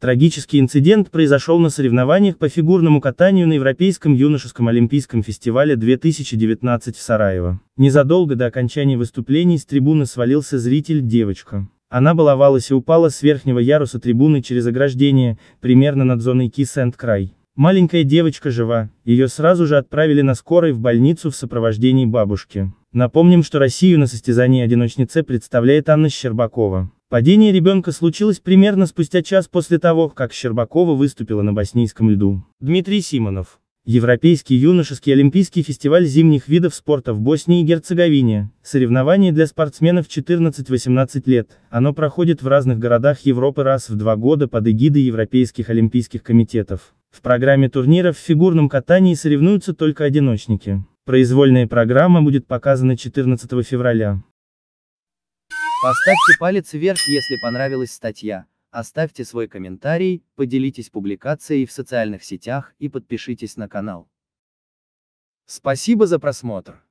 Трагический инцидент произошел на соревнованиях по фигурному катанию на Европейском юношеском олимпийском фестивале 2019 в Сараево. Незадолго до окончания выступлений с трибуны свалился зритель-девочка. Она баловалась и упала с верхнего яруса трибуны через ограждение, примерно над зоной кис-энд край. Маленькая девочка жива, ее сразу же отправили на скорой в больницу в сопровождении бабушки. Напомним, что Россию на состязании одиночнице представляет Анна Щербакова. Падение ребенка случилось примерно спустя час после того, как Щербакова выступила на боснийском льду. Дмитрий Симонов. Европейский юношеский олимпийский фестиваль зимних видов спорта в Боснии и Герцеговине, соревнование для спортсменов 14-18 лет, оно проходит в разных городах Европы раз в два года под эгидой Европейских олимпийских комитетов. В программе турниров в фигурном катании соревнуются только одиночники. Произвольная программа будет показана 14 февраля. Поставьте палец вверх, если понравилась статья, оставьте свой комментарий, поделитесь публикацией в социальных сетях и подпишитесь на канал. Спасибо за просмотр.